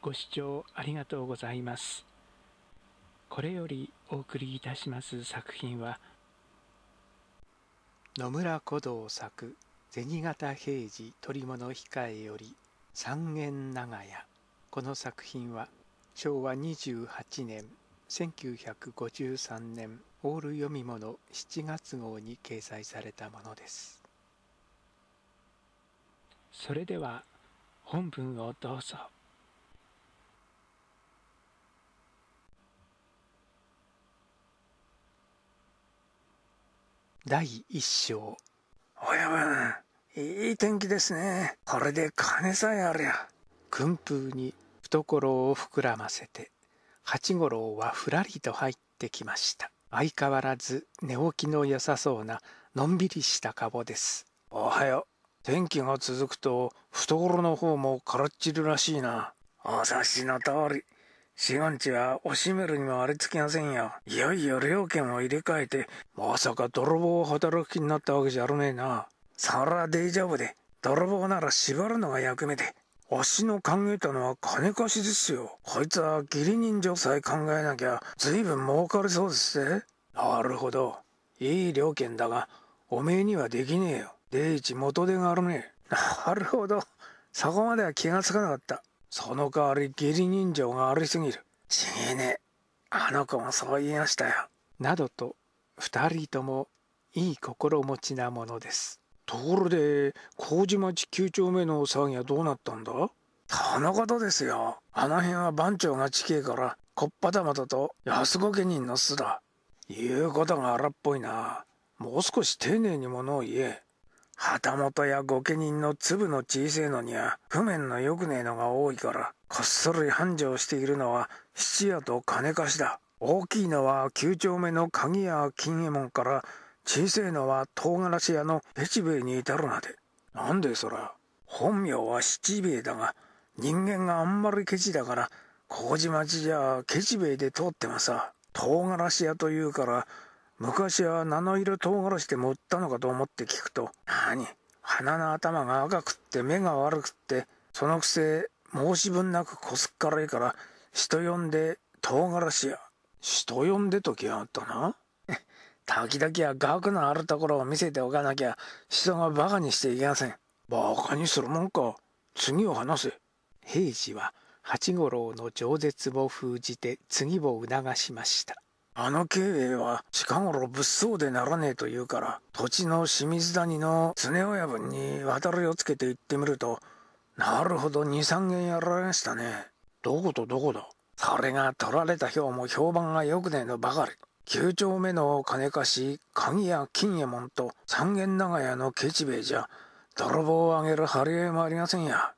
ご視聴ありがとうございます。これよりお送りいたします作品は野村古道作銭形平次取物控えより三軒長屋この作品は昭和28年1953年オール読み物7月号に掲載されたものですそれでは本文をどうぞ。第一章おやまいい天気ですねこれで金さえありゃ軍風に懐を膨らませて八五郎はふらりと入ってきました相変わらず寝起きの良さそうなのんびりした顔ですおはよう天気が続くと懐の方もからっちるらしいなお察しの通り四五日はおしめるにもありつきませんよ。いよいよ両県を入れ替えて、まさか泥棒を働く気になったわけじゃあるねえな。そら大丈夫で、泥棒なら縛るのが役目で。わしの考えたのは金貸しですよ。こいつは義理人情さえ考えなきゃ随分儲かりそうですぜ。なるほど。いい料金だが、おめえにはできねえよ。イチ元手があるね。え。なるほど。そこまでは気がつかなかった。その代わり義理人情がありすぎる。ちげえね。あの子もそう言いましたよ。などと、二人ともいい心持ちなものです。ところで、麹町9丁目の騒ぎはどうなったんだそのことですよ。あの辺は番長が近えから、こっぱたまたと安子家人の巣だ。言うことが荒っぽいな。もう少し丁寧にものを言え。旗本や御家人の粒の小せえのには不面のよくねえのが多いからこっそり繁盛しているのは質屋と金貸しだ大きいのは九丁目の鍵屋金右衛門から小せえのは唐辛子屋の越兵衛に至るまでなんでそら本名は七兵衛だが人間があんまりケチだから麹町じゃケチ兵衛で通ってもさ唐辛子屋というから昔は名の色唐辛子でも売ったのかと思って聞くと、何鼻の頭が赤くって目が悪くって、そのくせ申し分なくこすっからいから、人呼んで唐辛子や。人呼んでときやがったな。時々は額のあるところを見せておかなきゃ、人が馬鹿にしていけません。馬鹿にするもんか。次を話せ。平次は八五郎の饒舌を封じて次を促しました。あの慶英は近頃物騒でならねえと言うから、土地の清水谷の常親分に渡りをつけて行ってみると、なるほど2、3軒やられましたね。どことどこだそれが取られた票も評判が良くねえのばかり。9丁目の金貸し、鍵屋金右衛門と三軒長屋のケチ兵衛じゃ、泥棒をあげる張り合いもありませんや。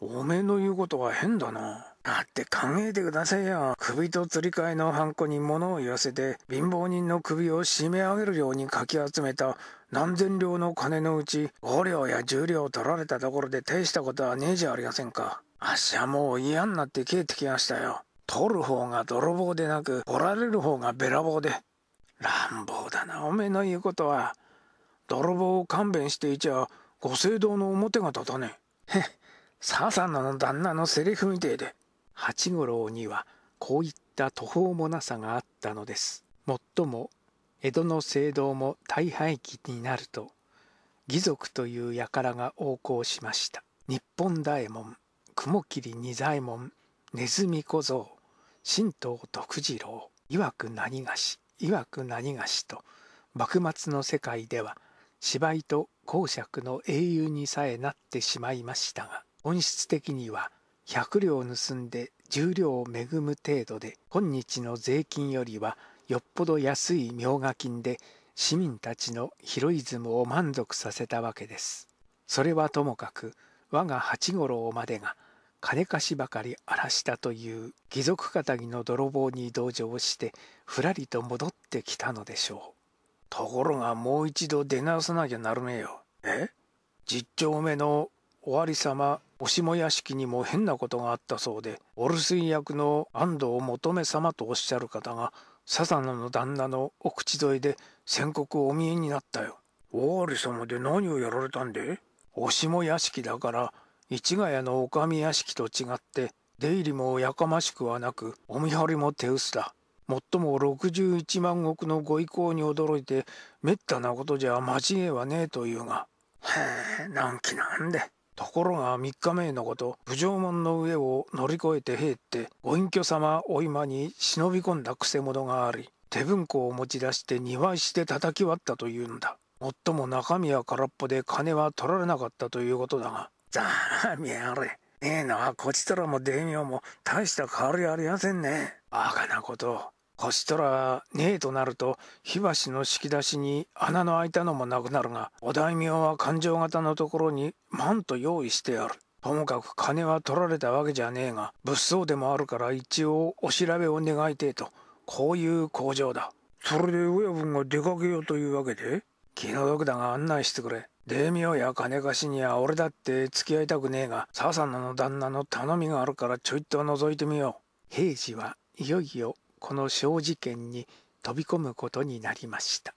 おめえの言うことは変だな。だって考えてくださいよ。首と釣り替えのハンコに物を寄せて、貧乏人の首を締め上げるようにかき集めた何千両の金のうち、5両や10両取られたところで大したことはねえじゃありませんか。あっしはもう嫌になって消えてきましたよ。取る方が泥棒でなく、取られる方がべらぼうで。乱暴だな、おめえの言うことは。泥棒を勘弁していちゃ、ご政道の表が立たねえ。へっ、サさんの旦那のセリフみてえで。八五郎にはこういった途方もなさがあったのです。もっとも江戸の聖堂も大廃棄になると義賊という輩が横行しました。日本大門、雲霧仁左衛門、ネズミ小僧、神道徳次郎、曰く何がし、曰く何がしと幕末の世界では芝居と公爵の英雄にさえなってしまいましたが本質的には100両盗んで10両を恵む程度で今日の税金よりはよっぽど安い明賀金で市民たちのヒロイズムを満足させたわけです。それはともかく我が八五郎までが金貸しばかり荒らしたという義賊ぎの泥棒に同情してふらりと戻ってきたのでしょうところがもう一度出直さなきゃなるめよえ十丁目のわり様おしも屋敷にも変なことがあったそうでお留守居役の安藤求め様とおっしゃる方が笹野の旦那のお口添えで宣告をお見えになったよ。王里様で何をやられたんでおしも屋敷だから市ヶ谷のお上屋敷と違って出入りもやかましくはなくお見張りも手薄だ。もっとも六十一万石のご意向に驚いてめったなことじゃ間違いはねえというが。へえ難期なんでところが3日目のこと不条門の上を乗り越えて兵ってご隠居様お今に忍び込んだくせ者があり手文庫を持ち出して庭して叩き割ったというんだもっとも中身は空っぽで金は取られなかったということだがざあ見やがれねえはこちとらも大名も大した変わりありませんねバカなことほしたらねえとなると火箸の引き出しに穴の開いたのもなくなるがお大名は勘定型のところにマンと用意してある。ともかく金は取られたわけじゃねえが物騒でもあるから一応お調べを願いてえとこういう工場だそれで親分が出かけようというわけで気の毒だが案内してくれ霊名や金貸しには俺だって付き合いたくねえが笹野の旦那の頼みがあるからちょいと覗いてみよう平次はいよいよこの小事件に飛び込むことになりました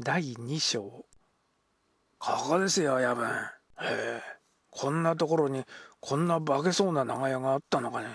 第2章ここですよ夜分へえこんなところにこんな化けそうな長屋があったのかね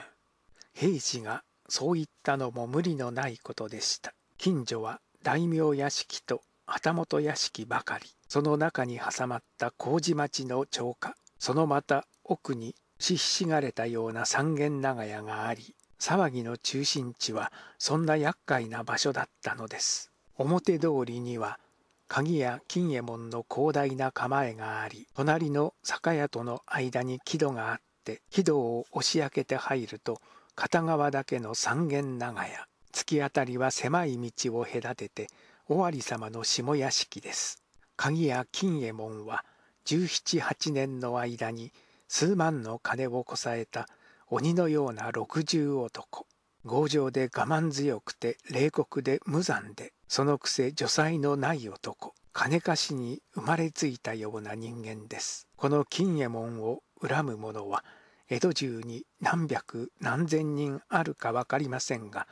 平氏がそう言ったのも無理のないことでした近所は大名屋敷と旗本屋敷ばかりその中に挟まった麹町の町家そのまた奥にしひしがれたような三軒長屋があり騒ぎの中心地はそんな厄介な場所だったのです表通りには鍵や金右衛門の広大な構えがあり隣の酒屋との間に木戸があって木戸を押し開けて入ると片側だけの三軒長屋突き当たりは狭い道を隔てて尾張様の下屋敷です鍵や金右衛門は十七八年の間に数万の金をこさえた鬼のような六十男強情で我慢強くて冷酷で無残でそのくせ女才のない男金貸しに生まれついたような人間ですこの金右衛門を恨む者は江戸中に何百何千人あるか分かりませんが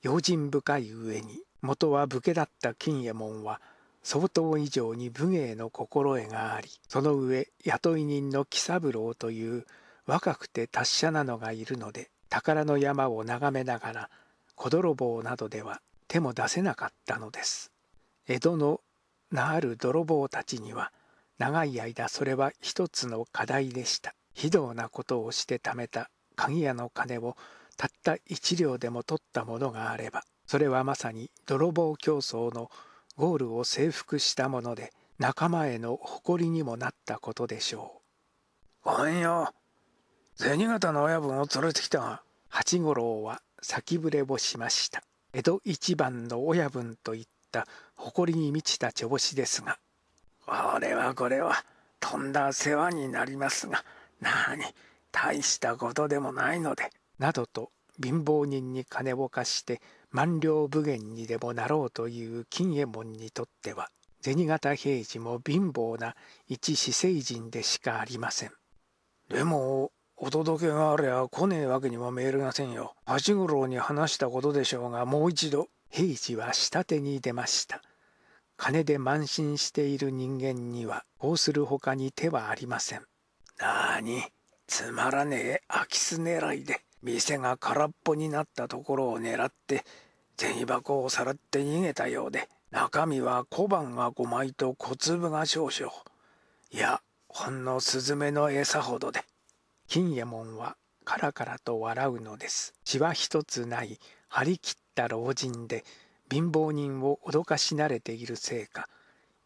用心深い上に元は武家だった金右衛門は相当以上に武芸の心得がありその上雇い人の喜三郎という若くて達者なのがいるので宝の山を眺めながら小泥棒などでは手も出せなかったのです江戸の名ある泥棒たちには長い間それは一つの課題でした非道なことをして貯めた鍵屋の金をたった一両でも取ったものがあればそれはまさに泥棒競争のゴールを征服したもので仲間への誇りにもなったことでしょう。ごめんよ銭形の親分を連れてきたが八五郎は先触れをしました江戸一番の親分といった誇りに満ちた調子ですがこれはこれはとんだ世話になりますがなに大したことでもないのでなどと貧乏人に金を貸して万両武元にでもなろうという金右衛門にとっては銭形平次も貧乏な一私生人でしかありませんでも届けがあれば来ねえわけにはメールがせんよ。八五郎に話したことでしょうが、もう一度。平次は下手に出ました。金で慢心している人間には、こうするほかに手はありません。なあに、つまらねえ空き巣狙いで、店が空っぽになったところを狙って、銭箱をさらって逃げたようで、中身は小判が5枚と小粒が少々。いや、ほんのスズメの餌ほどで。金右衛門はカラカラと笑うのです。血は一つない張り切った老人で貧乏人を脅かし慣れているせいか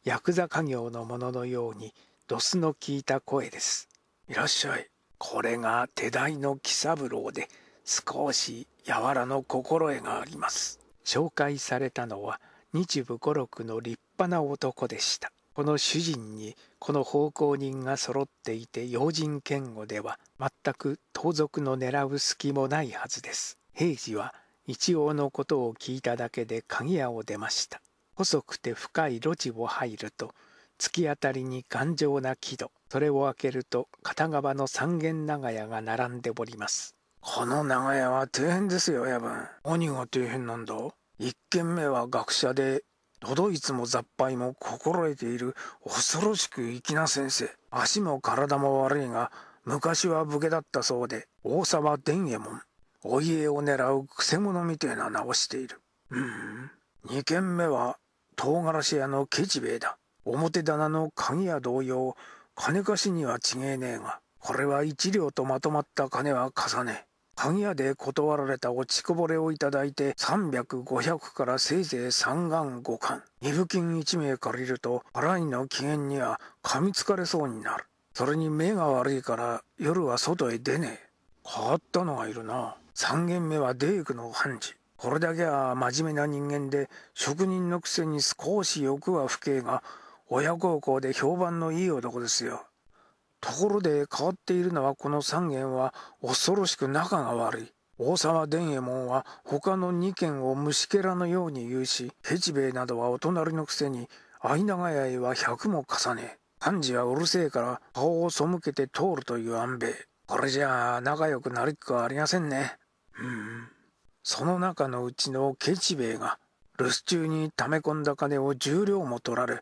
ヤクザ家業の者ののようにドスの効いた声です。いらっしゃい。これが手代の喜三郎で少し柔らの心得があります。紹介されたのは日武五六の立派な男でした。この主人にこの奉公人が揃っていて用心堅固では全く盗賊の狙う隙もないはずです平次は一応のことを聞いただけで鍵屋を出ました細くて深い路地を入ると突き当たりに頑丈な木戸それを開けると片側の三軒長屋が並んでおりますこの長屋は底辺ですよ親分何が底辺なんだ一軒目は学者でどどいつも雑輩も心得ている恐ろしく粋な先生足も体も悪いが昔は武家だったそうで王様伝右衛門お家を狙うくせ者みてえな名をしているうん二軒目は唐辛子屋のケチ兵衛だ表棚の鍵屋同様金貸しには違えねえがこれは一両とまとまった金は重ね鍵屋で断られた落ちこぼれをいただいて300500からせいぜい三眼五冠二部金一名借りると払いの機嫌には噛みつかれそうになるそれに目が悪いから夜は外へ出ねえ。変わったのがいるな。三軒目はデークの判事。これだけは真面目な人間で、職人のくせに少し欲は不敬が、親孝行で評判のいい男ですよ。ところで変わっているのはこの三軒は恐ろしく仲が悪い。大沢伝右衛門は他の2軒を虫けらのように言うし、ヘチベイなどはお隣のくせに、相長屋へは百も重ね、判事はうるせえから顔を背けて通るという安兵衛これじゃあ仲良くなりくはありませんねうんその中のうちのケチ兵衛が留守中に溜め込んだ金を重量も取られ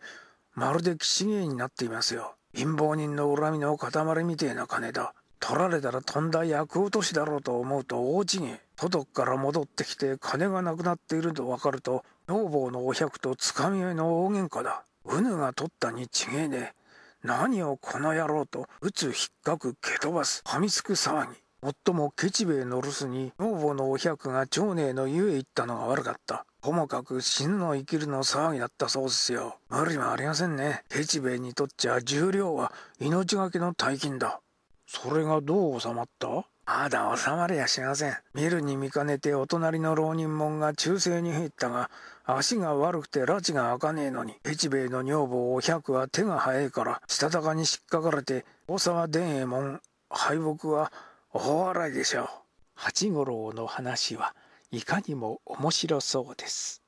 まるで騎士芸になっていますよ貧乏人の恨みの塊みてえな金だ取られたらとんだ役落としだろうと思うと大違に都督から戻ってきて金がなくなっていると分かると女房のお百とつかみ合いの大喧嘩だうぬが取ったに違えねえ何をこの野郎と、打つひっかく蹴飛ばす、噛みつく騒ぎ。夫もケチ兵衛の留守に女房のお百が長姉の家へ行ったのが悪かった。ともかく死ぬの生きるの騒ぎだったそうですよ。無理はありませんね。ケチ兵衛にとっちゃ重量は命がけの大金だ。それがどう収まったまだ収まりやしません。見るに見かねてお隣の浪人者が忠誠に入ったが、足が悪くて拉致が開かねえのに、越兵衛の女房お百は手が早いから、したたかに引っかかれて、大沢伝右衛門、敗北は大笑いでしょう。八五郎の話はいかにも面白そうです。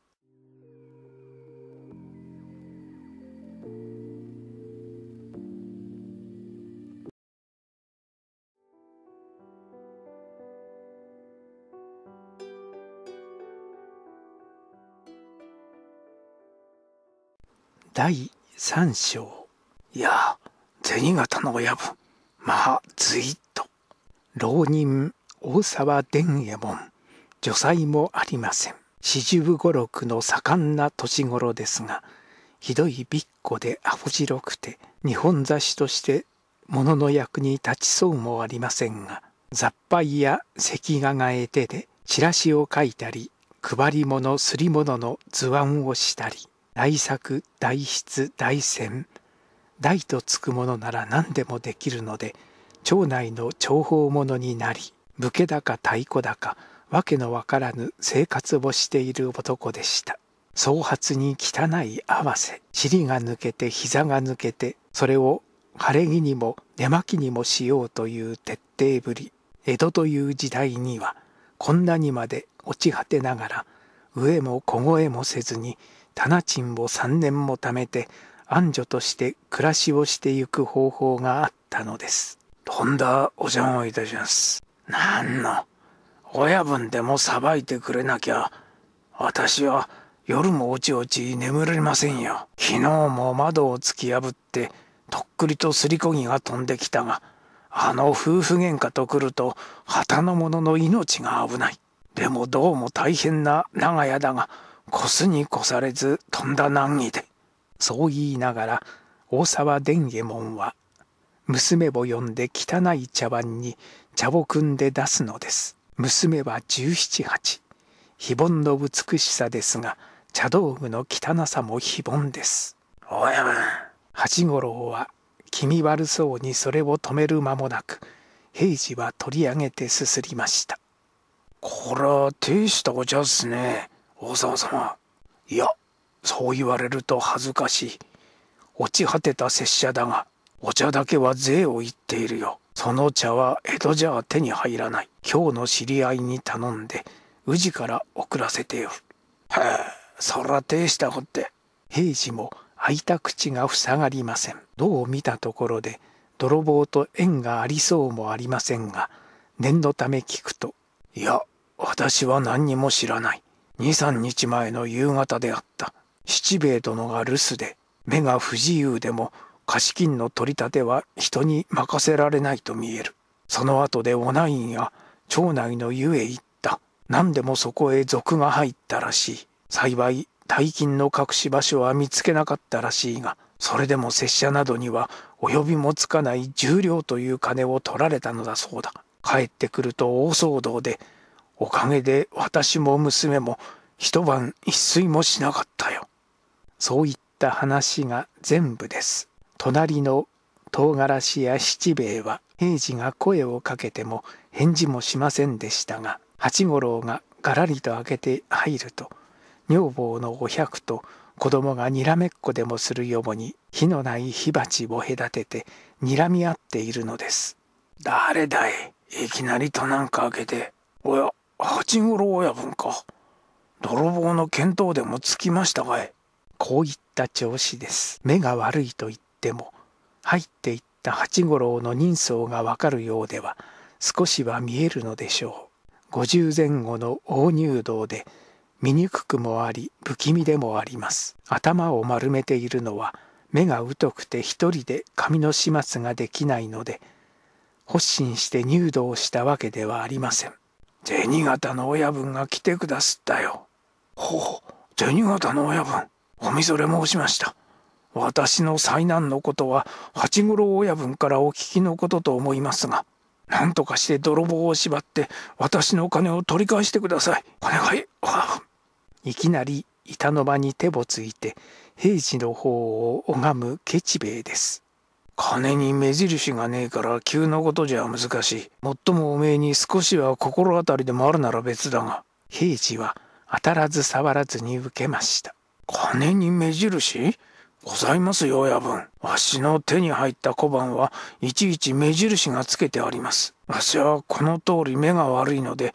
第三章。いや、銭形の親分、まあ、ずいっと。浪人、大沢伝右衛門、除罪もありません。四十五六の盛んな年頃ですが、ひどいびっこでアホ白くて、日本雑誌として物の役に立ちそうもありませんが、雑牌や石画が得手で、チラシを書いたり、配り物、すり物の図案をしたり、大作大筆大戦大とつくものなら何でもできるので町内の重宝者になり武家だか太鼓だか訳のわからぬ生活をしている男でした総髪に汚い合わせ尻が抜けて膝が抜けてそれを晴れ着にも寝巻きにもしようという徹底ぶり江戸という時代にはこんなにまで落ち果てながら飢えも凍えもせずに店賃を3年も貯めて安女として暮らしをしてゆく方法があったのですとんだお邪魔をいたします何の親分でもさばいてくれなきゃ私は夜もおちおち眠れませんよ昨日も窓を突き破ってとっくりとすりこぎが飛んできたがあの夫婦喧嘩と来ると旗の者の命が危ないでもどうも大変な長屋だが越すに越されず飛んだ難儀で。そう言いながら大沢伝右衛門は娘を呼んで汚い茶碗に茶を汲んで出すのです。娘は十七八。非凡の美しさですが茶道具の汚さも非凡です。大山八五郎は気味悪そうにそれを止める間もなく平次は取り上げてすすりました。これは大したお茶っすね。王様様いやそう言われると恥ずかしい落ち果てた拙者だがお茶だけは税を言っているよその茶は江戸じゃ手に入らない今日の知り合いに頼んで宇治から送らせてよへえそらてしたこって平次も開いた口が塞がりませんどう見たところで泥棒と縁がありそうもありませんが念のため聞くと「いや私は何にも知らない2三日前の夕方であった七兵衛殿が留守で目が不自由でも貸金の取り立ては人に任せられないと見えるその後でおナインや町内の湯へ行った何でもそこへ賊が入ったらしい幸い大金の隠し場所は見つけなかったらしいがそれでも拙者などには及びもつかない十両という金を取られたのだそうだ帰ってくると大騒動でおかげで私も娘も一晩一睡もしなかったよ。そういった話が全部です。隣の唐辛子や七兵衛は平次が声をかけても返事もしませんでしたが八五郎ががらりと開けて入ると女房のお百と子供がにらめっこでもするよもに火のない火鉢を隔ててにらみ合っているのです。誰だいいきなりとなんか開けて。おや八五郎親分か。泥棒の見当でもつきましたがい。こういった調子です。目が悪いと言っても、入っていった八五郎の人相がわかるようでは、少しは見えるのでしょう。五十前後の大入道で、醜くもあり、不気味でもあります。頭を丸めているのは、目が疎くて一人で髪の始末ができないので、発心して入道したわけではありません。銭形の親分が来てくだすったよ。ほう、銭形の親分、おみぞれ申しました。私の災難のことは八五郎親分からお聞きのことと思いますが、何とかして泥棒を縛って私のお金を取り返してください。お願い。いきなり板の間に手をついて平次の方を拝むケチ兵衛です。金に目印がねえから急なことじゃ難しい。もっともおめえに少しは心当たりでもあるなら別だが。平次は当たらず触らずに受けました。金に目印ございますよ、親分。わしの手に入った小判はいちいち目印がつけてあります。わしはこの通り目が悪いので、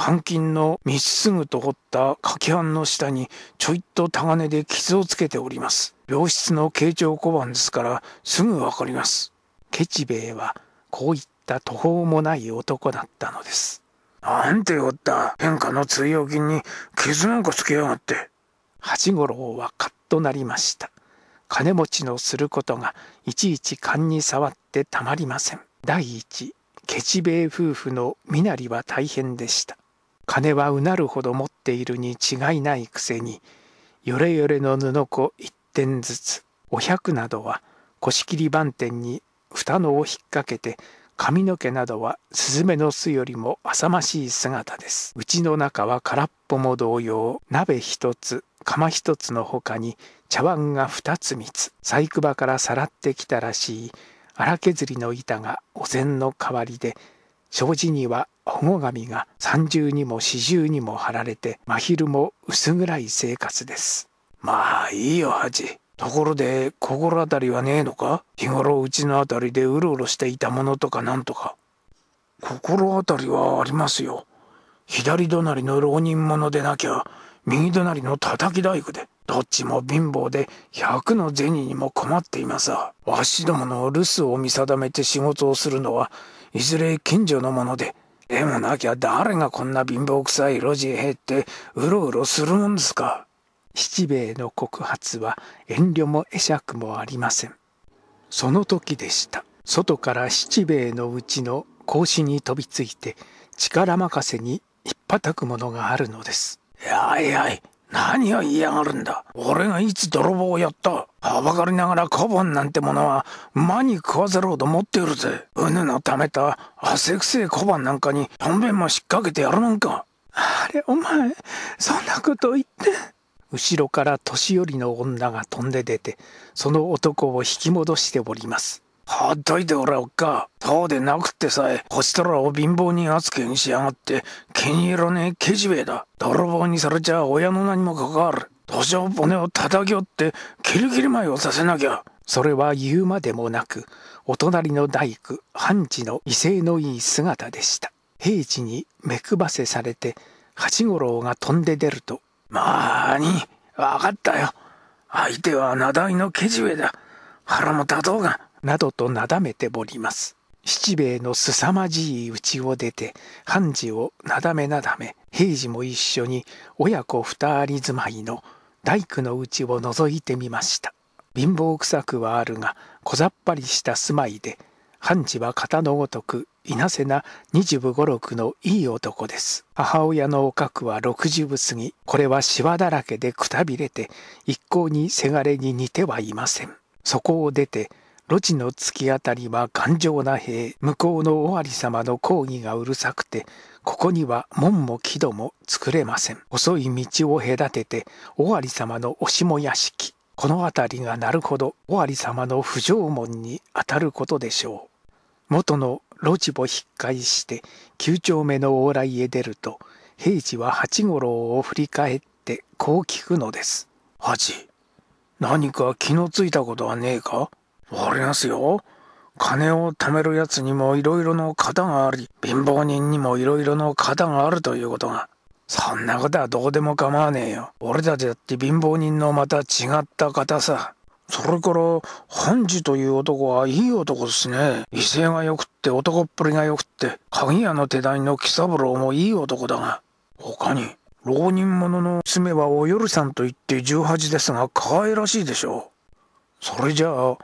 半金の道すぐと掘った柿飯の下にちょいっとタガネで傷をつけております。病室の慶長小判ですからすぐわかります。ケチベ衛はこういった途方もない男だったのです。なんておった変化の通用金に傷なんかつけやがって。八五郎はカッとなりました。金持ちのすることがいちいち勘に触ってたまりません。第一、ケチベ衛夫婦の身なりは大変でした。金はうなるほど持っているに違いないくせによれよれの布子一点ずつお百などは腰切り番店に蓋のを引っ掛けて髪の毛などはスズメの巣よりも浅ましい姿です。うちの中は空っぽも同様鍋一つ釜一つのほかに茶碗が二つ三つ細工場からさらってきたらしい荒削りの板がお膳の代わりで障子には保護神が三重にも四重にも貼られて真昼も薄暗い生活ですまあいいよハジところで心当たりはねえのか日頃うちの辺りでうろうろしていたものとかなんとか心当たりはありますよ左隣の浪人者でなきゃ右隣の叩き大工でどっちも貧乏で100の銭にも困っていますわしどもの留守を見定めて仕事をするのはいずれ近所のものででもなきゃ誰がこんな貧乏くさい路地へ入ってうろうろするもんですか。七兵衛の告発は遠慮も会釈もありません。その時でした。外から七兵衛のうちの格子に飛びついて力任せにひっぱたくものがあるのです。やいやい、何を言いやがるんだ俺がいつ泥棒をやったはばかりながら小判なんてものは馬に食わせるほど持っているぜうぬのためた汗くせえ小判なんかにとんべんも引っ掛けてやるもんかあれお前そんなこと言って後ろから年寄りの女が飛んで出てその男を引き戻しておりますほっといておらおっか。そうでなくってさえ、星空を貧乏に扱いにしやがって、気に入らねえケジベだ。泥棒にされちゃ親の名にもかわる。土壌骨を叩き折って、キリキリ舞いをさせなきゃ。それは言うまでもなく、お隣の大工、半地の威勢のいい姿でした。平地に目配せされて、八五郎が飛んで出ると、まあ、兄、わかったよ。相手は名代のケジベだ。腹も立とうが。などとなだめております。七兵衛のすさまじい家ちを出て判事をなだめなだめ平次も一緒に親子二人住まいの大工の家ちを覗いてみました貧乏臭くはあるが小ざっぱりした住まいで判事は型のごとくいなせな二十五六のいい男です母親のおかくは六十過ぎこれはしわだらけでくたびれて一向にせがれに似てはいませんそこを出て路地の突き当たりは頑丈な塀向こうの尾張様の講義がうるさくてここには門も木戸も作れません細い道を隔てて尾張様のおしも屋敷この辺りがなるほど尾張様の不条門にあたることでしょう元の路地を引っ返して九丁目の往来へ出ると平次は八五郎を振り返ってこう聞くのです八何か気のついたことはねえかありますよ。金を貯める奴にもいろいろの型があり、貧乏人にもいろいろの型があるということが。そんなことはどうでも構わねえよ。俺たちだって貧乏人のまた違った方さ。それから、ンジという男はいい男ですね。威勢が良くって男っぷりが良くって、鍵屋の手代の木三郎もいい男だが、他に、浪人者の娘はおよるさんと言って18ですが、可愛らしいでしょう。それじゃあ、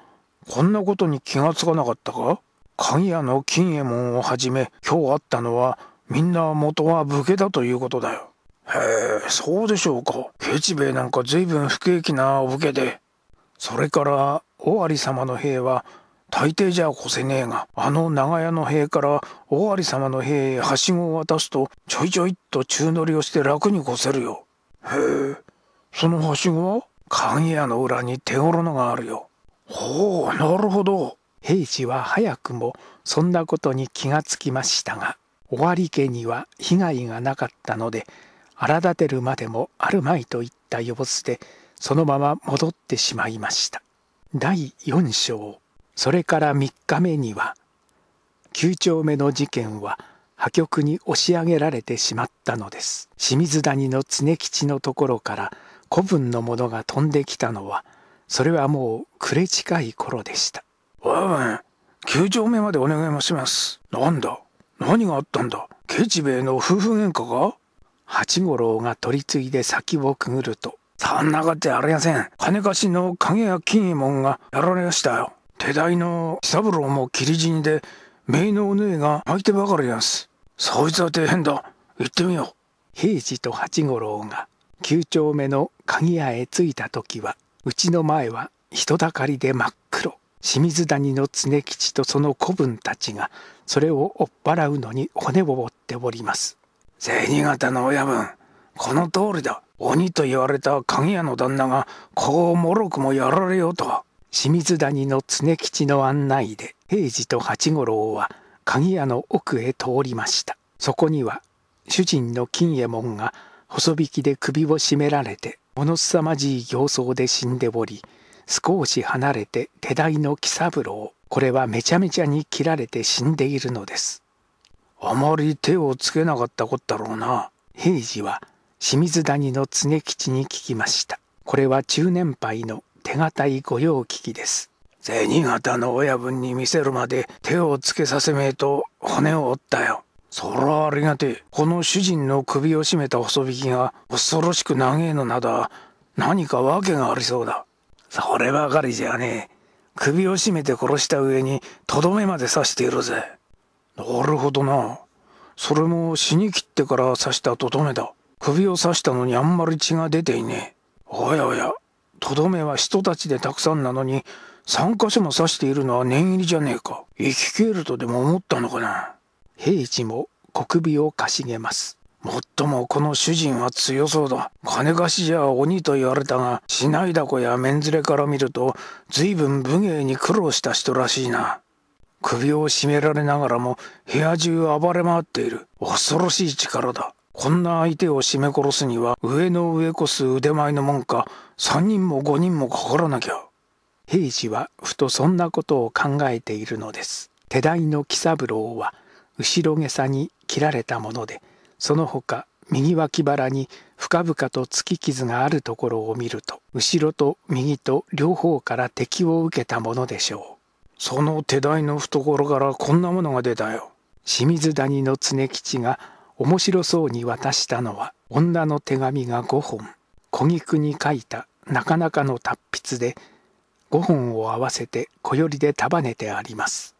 こんなことに気がつかなかったか鍵屋の金右衛門をはじめ今日会ったのはみんな元は武家だということだよ。へえそうでしょうかケチ兵衛なんか随分不景気なお武家でそれから尾張様の兵は大抵じゃ越せねえがあの長屋の兵から尾張様の兵へはしごを渡すとちょいちょいっと宙乗りをして楽に越せるよへえそのはしごは鍵屋の裏に手頃のがあるよほうなるほど平次は早くもそんなことに気がつきましたが尾張家には被害がなかったので荒立てるまでもあるまいといった様子でそのまま戻ってしまいました第4章それから3日目には9丁目の事件は破局に押し上げられてしまったのです清水谷の常吉のところから古文のものが飛んできたのはそれはもう暮れ近い頃でしたわあ9丁目までお願いもしますなんだ何があったんだケチ兵衛の夫婦喧嘩か八五郎が取り次いで先をくぐると「そんなことありません金貸しの影や金右衛門がやられましたよ手代の久三郎も切り死にで姪のお姉が相手ばかりですそいつは大変だ行ってみよう」平次と八五郎が9丁目の鍵屋へ着いた時はうちの前は人だかりで真っ黒清水谷の常吉とその子分たちがそれを追っ払うのに骨を折っております銭形の親分この通りだ鬼と言われた鍵屋の旦那がこうもろくもやられようと清水谷の常吉の案内で平次と八五郎は鍵屋の奥へ通りましたそこには主人の金右衛門が細引きで首を絞められてものすさまじい形相で死んでおり少し離れて手代の喜三郎これはめちゃめちゃに切られて死んでいるのですあまり手をつけなかったこったろうな平次は清水谷の常吉に聞きましたこれは中年配の手堅い御用聞きです銭形の親分に見せるまで手をつけさせめえと骨を折ったよそらありがてえ。この主人の首を絞めた細引きが恐ろしく長えのなだ。何か訳がありそうだ。そればかりじゃねえ。首を絞めて殺した上にとどめまで刺しているぜ。なるほどな。それも死に切ってから刺したとどめだ。首を刺したのにあんまり血が出ていねえ。おやおや、とどめは人たちでたくさんなのに、3箇所も刺しているのは念入りじゃねえか。生き返るとでも思ったのかな。平次も小首をかしげます。もっともこの主人は強そうだ。金貸しじゃ鬼と言われたが、しないだこや面連れから見ると、随分武芸に苦労した人らしいな。首を絞められながらも部屋中暴れ回っている。恐ろしい力だ。こんな相手を絞め殺すには、上の上こす腕前のもんか、三人も五人もかからなきゃ。平次はふとそんなことを考えているのです。手代の喜三郎は、後ろげさに切られたものでその他右脇腹に深々と突き傷があるところを見ると後ろと右と両方から敵を受けたものでしょうその手代の懐からこんなものが出たよ清水谷の常吉が面白そうに渡したのは女の手紙が5本小菊に書いたなかなかの達筆で5本を合わせて小よりで束ねてあります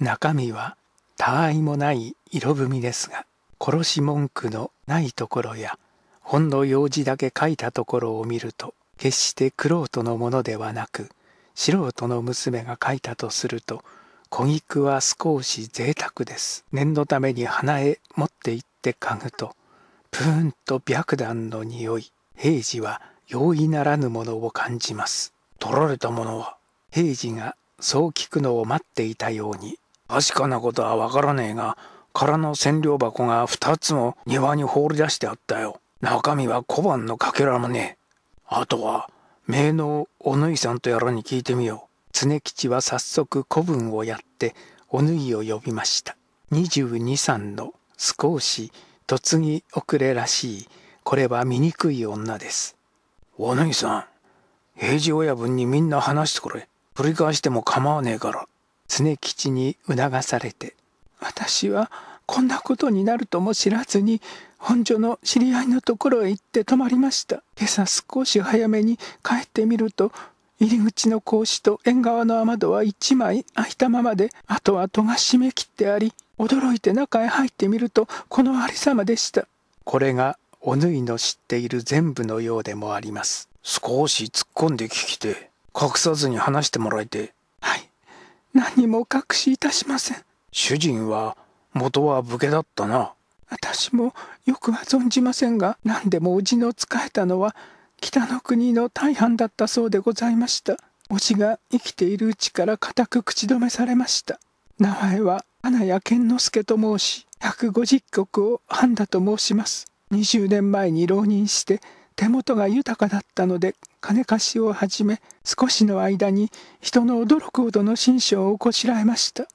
中身は他愛もない色踏みですが殺し文句のないところやほんの用事だけ書いたところを見ると決して玄人のものではなく素人の娘が書いたとすると小菊は少し贅沢です念のために鼻へ持って行って嗅ぐとプーンと白檀の匂い平次は容易ならぬものを感じます取られたものは平次がそう聞くのを待っていたように確かなことはわからねえが空の千両箱が2つも庭に放り出してあったよ中身は小判のかけらもねえあとは名のお縫いさんとやらに聞いてみよう常吉は早速古文をやっておぬいを呼びました22三の少し嫁ぎ遅れらしいこれは醜い女ですお縫いさん平治親分にみんな話してくれ繰り返しても構わねえから常吉に促されて私はこんなことになるとも知らずに本所の知り合いのところへ行って泊まりました今朝少し早めに帰ってみると入り口の格子と縁側の雨戸は一枚開いたままであとは戸が閉め切ってあり驚いて中へ入ってみるとこのありさまでしたこれがおぬいの知っている全部のようでもあります少し突っ込んで聞きて隠さずに話してもらえてはい何も隠しいたしません主人は元は武家だったな私もよくは存じませんが何でも叔父の仕えたのは北の国の大半だったそうでございました叔父が生きているうちから固く口止めされました名前は花屋健之助と申し150石を半田と申します20年前に浪人して手元が豊かだったので金貸しを始め少しの間に人の驚くほどの心象をこしらえました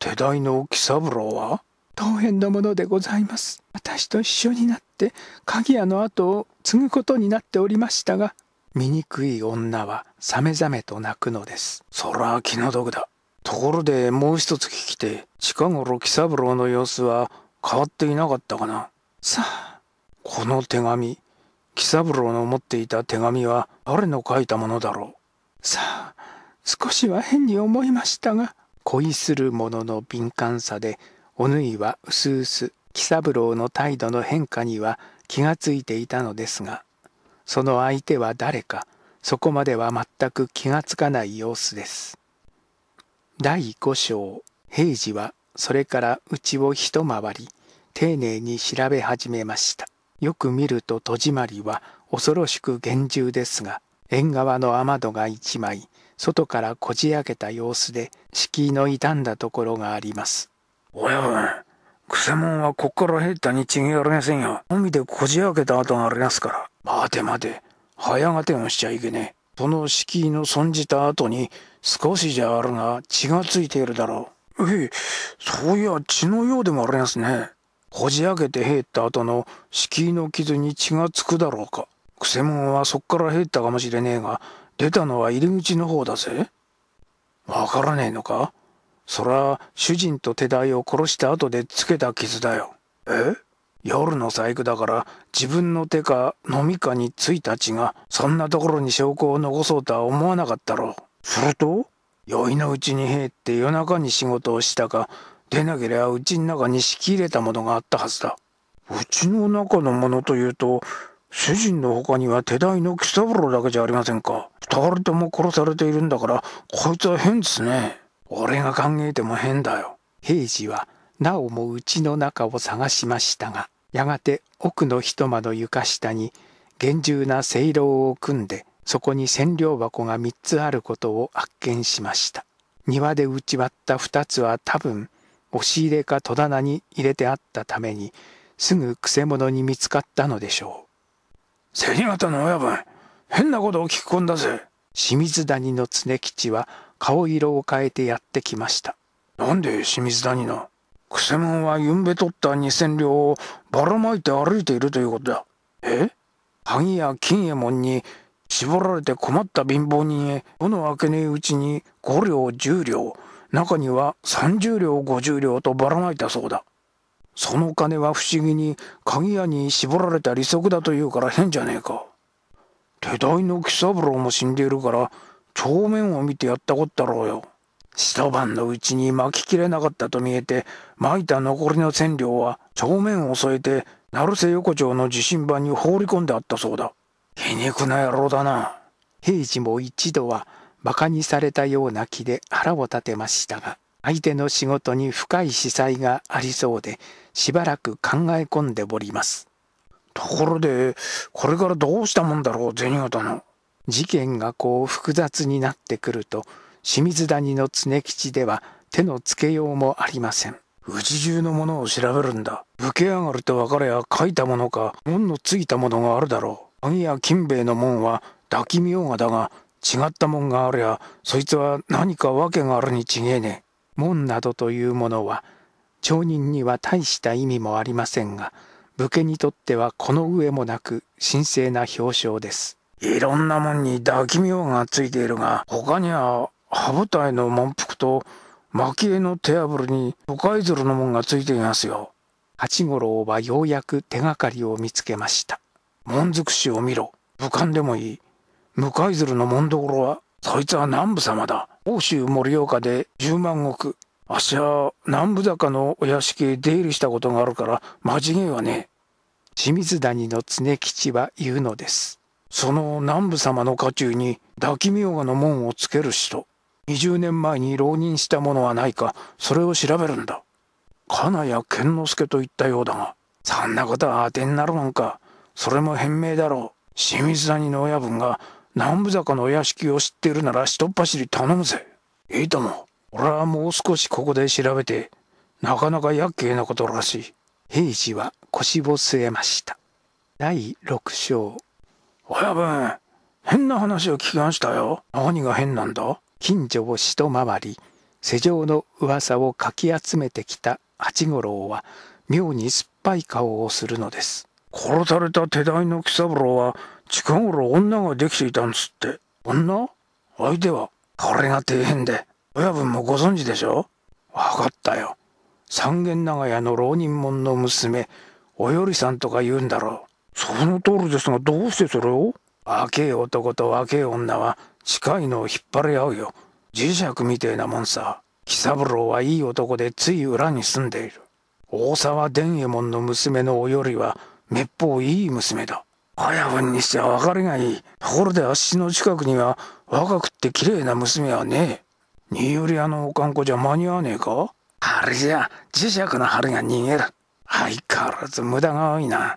手代の喜三郎は当園のものでございます私と一緒になって鍵屋の後を継ぐことになっておりましたが醜い女はさめざめと泣くのですそら気の毒だところでもう一つ聞きて近頃喜三郎の様子は変わっていなかったかなさあこの手紙喜三郎の持っていた手紙は誰の書いたものだろう。さあ、少しは変に思いましたが、恋する者の敏感さで、おぬいはうすうす喜三郎の態度の変化には気がついていたのですが、その相手は誰か、そこまでは全く気がつかない様子です。第5章、平次はそれからうちを一回り、丁寧に調べ始めました。よく見ると戸締まりは恐ろしく厳重ですが縁側の雨戸が一枚外からこじ開けた様子で敷居の傷んだところがありますおやおやくせもんはこっから平たにちいられませんよ海でこじ開けた跡がありますから待て待て早がてをしちゃいけねえその敷居の損じた後に少しじゃあるが血がついているだろうえそういや血のようでもありますねこじ開けて入った後の敷居の傷に血がつくだろうか。くせ者はそっから入ったかもしれねえが、出たのは入り口の方だぜ。わからねえのかそら、主人と手代を殺した後でつけた傷だよ。え夜の細工だから自分の手か飲みかについた血がそんなところに証拠を残そうとは思わなかったろう。すると酔いのうちに入って夜中に仕事をしたかでなければうちの中に仕切れたものがあったはずだ。うちの中のものというと、主人の他には手代の喜三郎だけじゃありませんか。二人とも殺されているんだから、こいつは変ですね。俺が考えても変だよ。平次は、なおもうちの中を探しましたが、やがて奥の一間の床下に、厳重なせいろを組んで、そこに千両箱が三つあることを発見しました。庭で打ち割った二つは多分、押し入れか戸棚に入れてあったためにすぐくせ者に見つかったのでしょう銭形の親分変なことを聞き込んだぜ清水谷の常吉は顔色を変えてやってきましたなんで清水谷のくせ者はゆんべ取った二千両をばらまいて歩いているということだえ萩や金右衛門に絞られて困った貧乏人へ夜の明けねえうちに五両十両中には30両50両とばらまいたそうだその金は不思議に鍵屋に絞られた利息だというから変じゃねえか手代の喜三郎も死んでいるから帳面を見てやったこったろうよ一晩のうちに巻ききれなかったと見えて巻いた残りの千両は帳面を添えて成瀬横丁の地震盤に放り込んであったそうだ皮肉な野郎だな平次も一度は馬鹿にされたような気で腹を立てましたが、相手の仕事に深い司祭がありそうで、しばらく考え込んでおります。ところで、これからどうしたもんだろう、銭形の。事件がこう複雑になってくると、清水谷の常吉では手のつけようもありません。うち中のものを調べるんだ。武家上がると分かれや書いたものか、門のついたものがあるだろう。鍵や金兵衛の門は抱きみょうがだが、違ったもんがありゃそいつは何か訳があるに違えねえ。門などというものは町人には大した意味もありませんが武家にとってはこの上もなく神聖な表彰です。いろんなもんに抱き妙がついているが他には羽舞台の満腹と蒔絵の手破りに都会鶴のもんがついていますよ。八五郎はようやく手がかりを見つけました。門尽くしを見ろ。武漢でもいい。向貝鶴の紋所は、そいつは南部様だ。奥州盛岡で十万石。あっしは南部坂のお屋敷へ出入りしたことがあるから、間違いはねえ。清水谷の常吉は言うのです。その南部様の家中に抱きみがの門をつける人。二十年前に浪人したものはないか、それを調べるんだ。金谷健之助と言ったようだが、そんなことは当てになるもんか。それも変名だろう。清水谷の親分が南部坂のお屋敷を知ってるなら一っ走り頼むぜ。いいとも。俺はもう少しここで調べて、なかなかやっけえなことらしい。平次は腰を据えました。第六章。親分、変な話を聞きましたよ。何が変なんだ近所をま回り、世情の噂をかき集めてきた八五郎は、妙に酸っぱい顔をするのです。殺された手代の喜三郎は、近頃女ができていたんつって女相手はこれが底辺で親分もご存知でしょ分かったよ三軒長屋の浪人者の娘およりさんとか言うんだろうその通りですがどうしてそれを若え男と若え女は近いのを引っ張り合うよ磁石みてえなもんさ喜三郎はいい男でつい裏に住んでいる大沢伝右衛門の娘のおよりはめっぽういい娘だ親分にしては別れがいい。ところであっしの近くには若くって綺麗な娘はねえ。新売屋のおかんこじゃ間に合わねえかあれじゃ磁石の針が逃げる。相変わらず無駄が多いな。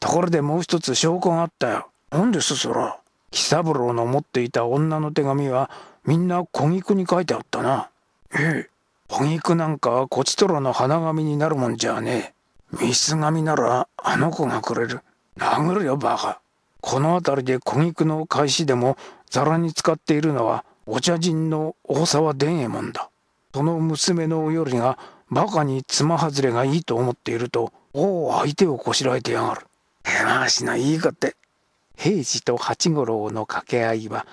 ところでもう一つ証拠があったよ。何ですそら。喜三郎の持っていた女の手紙はみんな小菊に書いてあったな。ええ。小菊なんかはこちとらの花紙になるもんじゃねえ。ミス紙ならあの子がくれる。殴るよバカこの辺りで小菊の返しでもざらに使っているのはお茶人の大沢伝右衛門だその娘のおよりがバカにつま外れがいいと思っているとおお相手をこしらえてやがる手回しのいいかって平次と八五郎の掛け合いは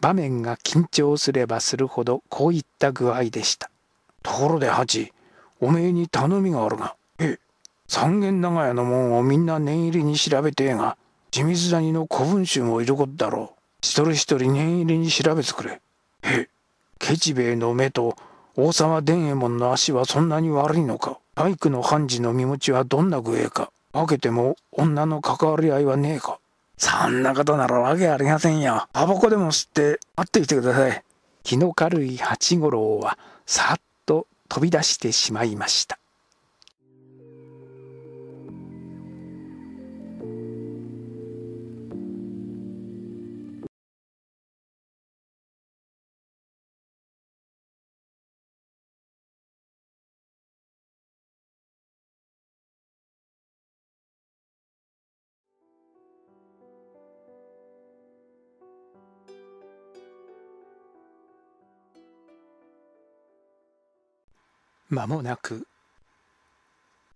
場面が緊張すればするほどこういった具合でしたところで八おめえに頼みがあるが三軒長屋の門をみんな念入りに調べてえが地水谷の古文集もいることだろう一人一人念入りに調べてくれへケチ兵衛の目と王様伝右衛門の足はそんなに悪いのかイクの判事の身持ちはどんな具合か分けても女の関わり合いはねえかそんなことならわけありませんよタバコでも吸って待っていてください気の軽い八五郎はさっと飛び出してしまいました間もなく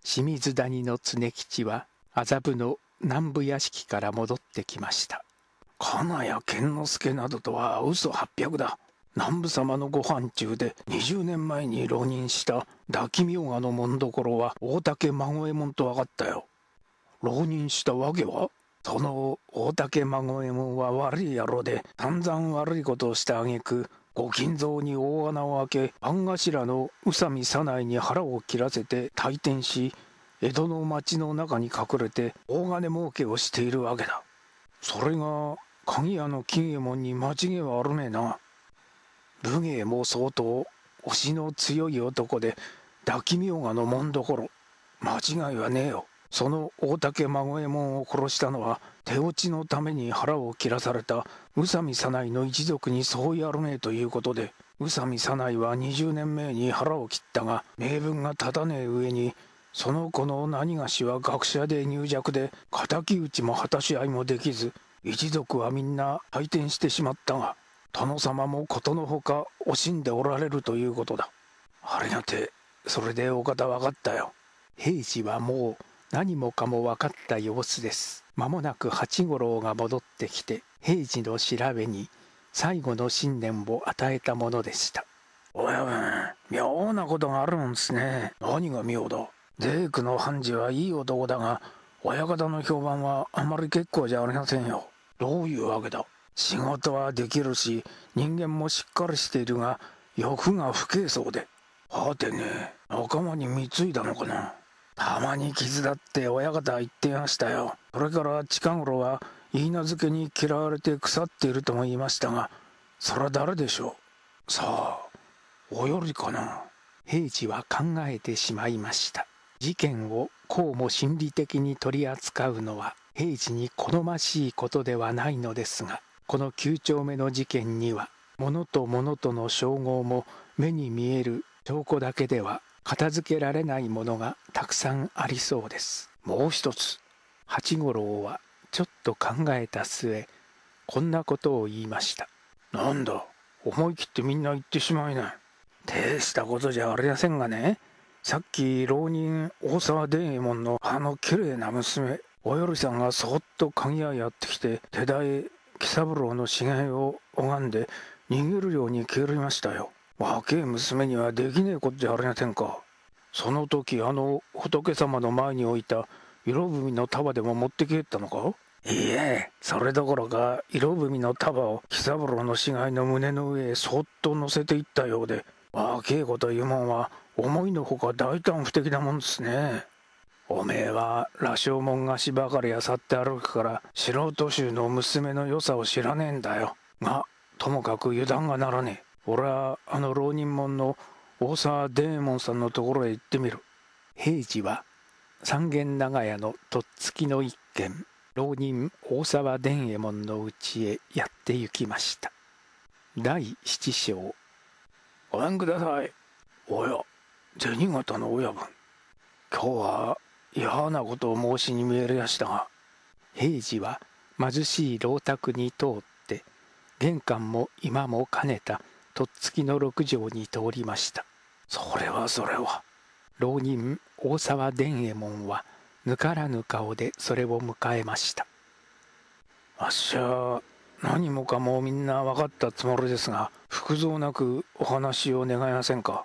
清水谷の常吉は麻布の南部屋敷から戻ってきました金谷健之助などとは嘘800だ南部様のご飯中で20年前に浪人した抱き明賀の紋所は大竹孫右衛門と分かったよ浪人したわけはその大竹孫右衛門は悪い野郎で散々悪いことをした挙句御金蔵に大穴を開け番頭の宇佐美左内に腹を切らせて退店し江戸の町の中に隠れて大金儲けをしているわけだそれが鍵屋の金右衛門に間違いはあるねえな武芸も相当押しの強い男で抱きみょうがの門どころ間違いはねえよその大竹孫右衛門を殺したのは手落ちのために腹を切らされた宇佐美早苗の一族にそうやるねえということで宇佐美早苗は20年前に腹を切ったが名分が立たねえ上にその子の何がしは学者で入弱で敵討ちも果たし合いもできず一族はみんな退店してしまったが殿様もことのほか惜しんでおられるということだありがてそれでお方分かったよ兵士はもう何もかも分かった様子です間もなく八五郎が戻ってきて平次の調べに最後の信念を与えたものでしたおやべ妙なことがあるんですね何が妙だデークの判事はいい男だが親方の評判はあまり結構じゃありませんよどういうわけだ仕事はできるし人間もしっかりしているが欲が不敬そうではてね仲間に貢いだのかなまに傷だって親方は言ってましたよそれから近頃は言い名付けに嫌われて腐っているとも言いましたがそれは誰でしょうさあおよりかな平次は考えてしまいました事件をこうも心理的に取り扱うのは平次に好ましいことではないのですがこの9丁目の事件には物と物との称号も目に見える証拠だけでは片付けられないものがたくさんありそうですもう一つ八五郎はちょっと考えた末こんなことを言いましたなんだ思い切ってみんな言ってしまいな大したことじゃありませんがねさっき浪人大沢伝右衛門のあの綺麗な娘およりさんがそっと鍵屋やってきて手代喜三郎の死骸を拝んで逃げるように消えましたよ若え娘にはできねえことじゃありませんか。その時あの仏様の前に置いた色踏の束でも持って帰ったのかいいえ、それどころか色踏の束を喜三郎の死骸の胸の上へそっと乗せていったようで、若え子というもんは思いのほか大胆不敵なもんですね。おめえは羅生門菓子ばかりあさって歩くから素人衆の娘の良さを知らねえんだよ。が、ともかく油断がならねえ。俺はあの浪人門の大沢デーモンさんのところへ行ってみる平次は三軒長屋のとっつきの一軒浪人大沢伝右衛門のうちへやって行きました第七章ごめんくださいおや銭形の親分今日は嫌なことを申しに見えましたが平次は貧しい老宅に通って玄関も今も兼ねたとっつきの六条に通りましたそれはそれは浪人大沢伝右衛門はぬからぬ顔でそれを迎えましたわっしゃ何もかもみんな分かったつもりですが服蔵なくお話を願いませんか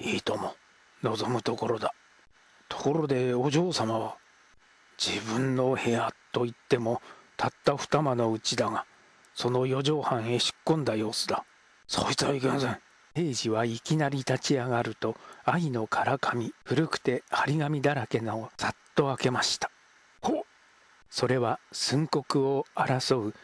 いいとも望むところだところでお嬢様は自分の部屋といってもたった二間のうちだがその四畳半へ引っ込んだ様子だそいつはいけません平次はいきなり立ち上がると愛のからかみ古くて張り紙だらけのをさっと開けましたほそれは寸刻を争う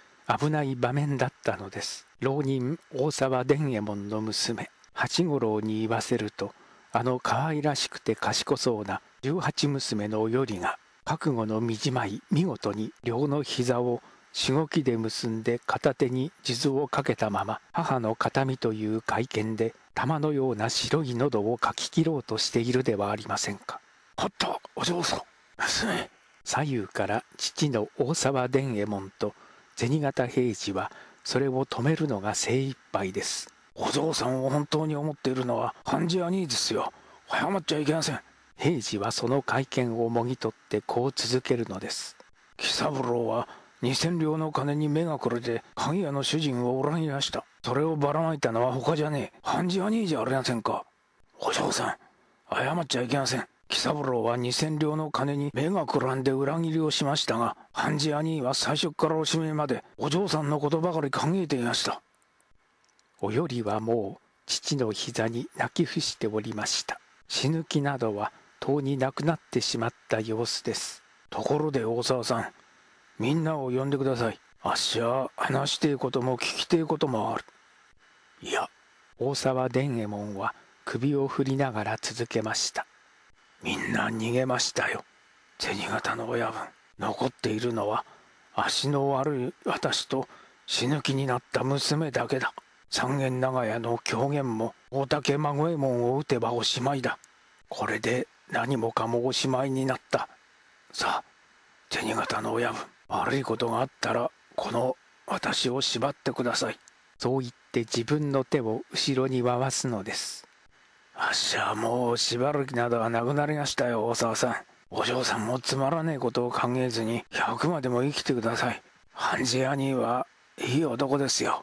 危ない場面だったのです浪人大沢伝右衛門の娘八五郎に言わせるとあの可愛らしくて賢そうな十八娘のよりが覚悟のみじまい見事に両の膝をしごきで結んで片手に地をかけたまま母の形見という会見で玉のような白い喉をかき切ろうとしているではありませんかほっとお嬢さん娘左右から父の大沢伝右衛門と銭形平次はそれを止めるのが精一杯ですお嬢さんを本当に思っているのは半事兄ですよ早まっちゃいけません平次はその会見をもぎ取ってこう続けるのです喜三郎は2000両の金に目がくれて鍵屋の主人をおらんやしたそれをばらまいたのは他じゃねえ半次兄じゃありませんかお嬢さん謝っちゃいけません喜三郎は2000両の金に目がくらんで裏切りをしましたが半次兄は最初からおしめまでお嬢さんのことばかり考えていましたおよりはもう父の膝に泣き伏しておりました死ぬ気などはとうになくなってしまった様子ですところで大沢さんみんなを呼んでください。あっしは話してえことも聞きていこともある。いや、大沢伝右衛門は首を振りながら続けました。みんな逃げましたよ。銭形の親分。残っているのは足の悪い私と死ぬ気になった娘だけだ。三軒長屋の狂言も大竹孫右衛門を打てばおしまいだ。これで何もかもおしまいになった。さあ、銭形の親分。悪いことがあったらこの私を縛ってくださいそう言って自分の手を後ろに回すのですあっしもう縛る気などはなくなりましたよ大沢さんお嬢さんもつまらねえことを考えずに100までも生きてください半次兄はいい男ですよ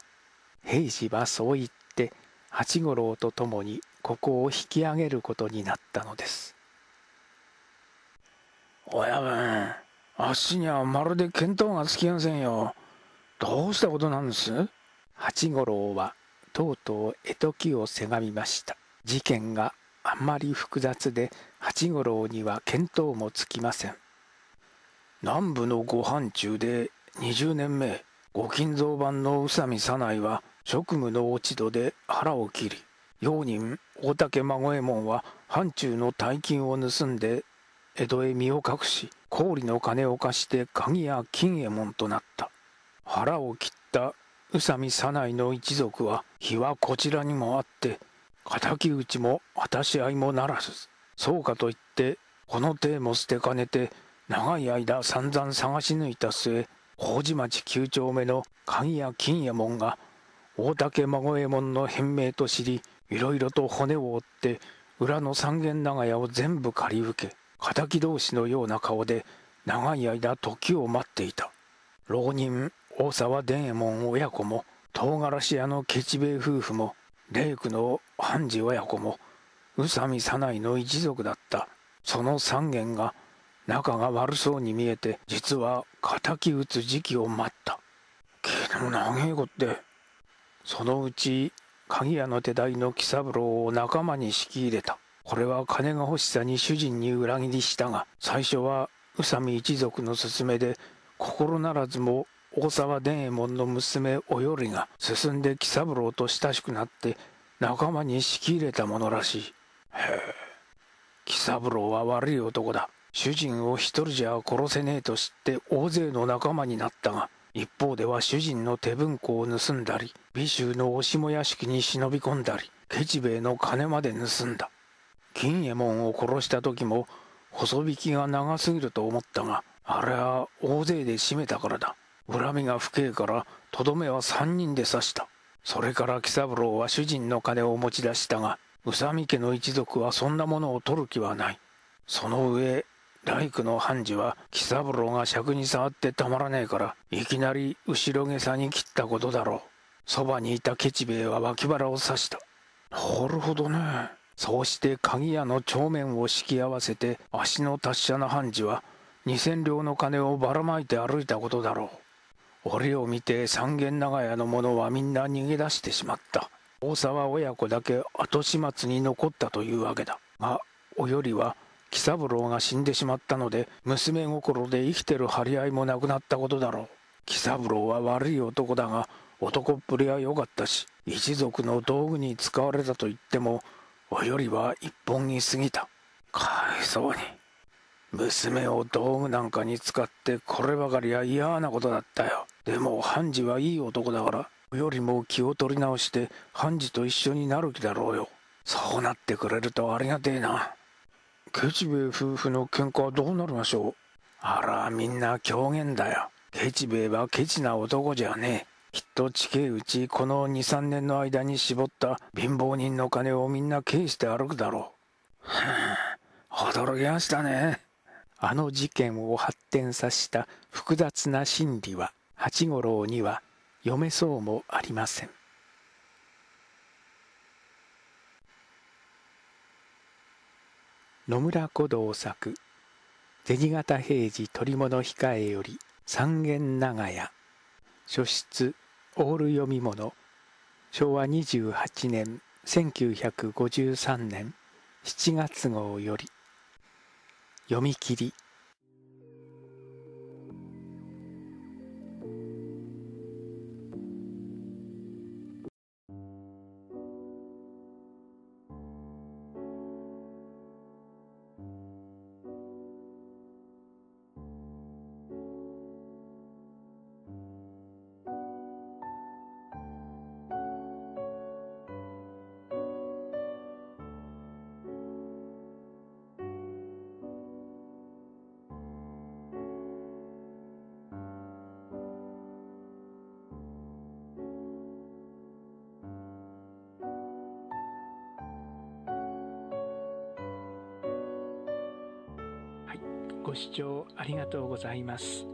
平次はそう言って八五郎と共にここを引き上げることになったのです親分あっしにはまるで見当がつきませんよ。どうしたことなんです八五郎はとうとう絵時木をせがみました。事件があんまり複雑で八五郎には見当もつきません。南部のご飯中で20年目、ご金蔵番の宇佐美早苗は職務の落ち度で腹を切り、用人大竹孫右衛門は藩中の大金を盗んで江戸へ身を隠し、氷の金を貸して鍵や金右衛門となった腹を切った宇佐美左内の一族は日はこちらにもあって敵討ちも果たし合いもならずそうかといってこの手も捨てかねて長い間散々探し抜いた末麹町9丁目の鍵屋金右衛門が大竹孫右衛門の変名と知りいろいろと骨を折って裏の三軒長屋を全部借り受け敵同士のような顔で長い間時を待っていた浪人大沢伝右衛門親子も唐辛子屋のケチ兵衛夫婦も麗クの半次親子も宇佐美早苗の一族だったその三軒が仲が悪そうに見えて実は敵討つ時期を待ったけども長えこってそのうち鍵屋の手代の喜三郎を仲間に引き入れたこれは金が欲しさに主人に裏切りしたが最初は宇佐美一族の勧めで心ならずも大沢伝右衛門の娘およりが進んで喜三郎と親しくなって仲間に仕切れたものらしいへえ喜三郎は悪い男だ主人を一人じゃ殺せねえと知って大勢の仲間になったが一方では主人の手文庫を盗んだり美衆のおも屋敷に忍び込んだりケチ兵衛の金まで盗んだ金右衛門を殺した時も細引きが長すぎると思ったがあれは大勢で締めたからだ恨みが深えからとどめは3人で刺したそれから喜三郎は主人の金を持ち出したが宇佐美家の一族はそんなものを取る気はないその上大工の判事は喜三郎が尺に触ってたまらねえからいきなり後ろげさに切ったことだろうそばにいたケチ兵衛は脇腹を刺したなるほどねそうして鍵屋の帳面を敷き合わせて足の達者な判事は2,000両の金をばらまいて歩いたことだろう俺を見て三軒長屋の者はみんな逃げ出してしまった大沢親子だけ後始末に残ったというわけだがおよりは喜三郎が死んでしまったので娘心で生きてる張り合いもなくなったことだろう喜三郎は悪い男だが男っぷりは良かったし一族の道具に使われたと言ってもおよりは一本に過ぎた。かわいそうに。娘を道具なんかに使ってこればかりは嫌なことだったよ。でも判事はいい男だから、およりも気を取り直して判事と一緒になる気だろうよ。そうなってくれるとありがてえな。ケチベイ夫婦の喧嘩はどうなるましょうあら、みんな狂言だよ。ケチベイはケチな男じゃねえ。きっと地形うちこの23年の間に絞った貧乏人の金をみんな経して歩くだろう。はあ、驚きましたね。あの事件を発展させた複雑な心理は八五郎には読めそうもありません。野村古道作「銭形平次取物控え」より三軒長屋書室オール読み物昭和28年1953年7月号より読み切りいます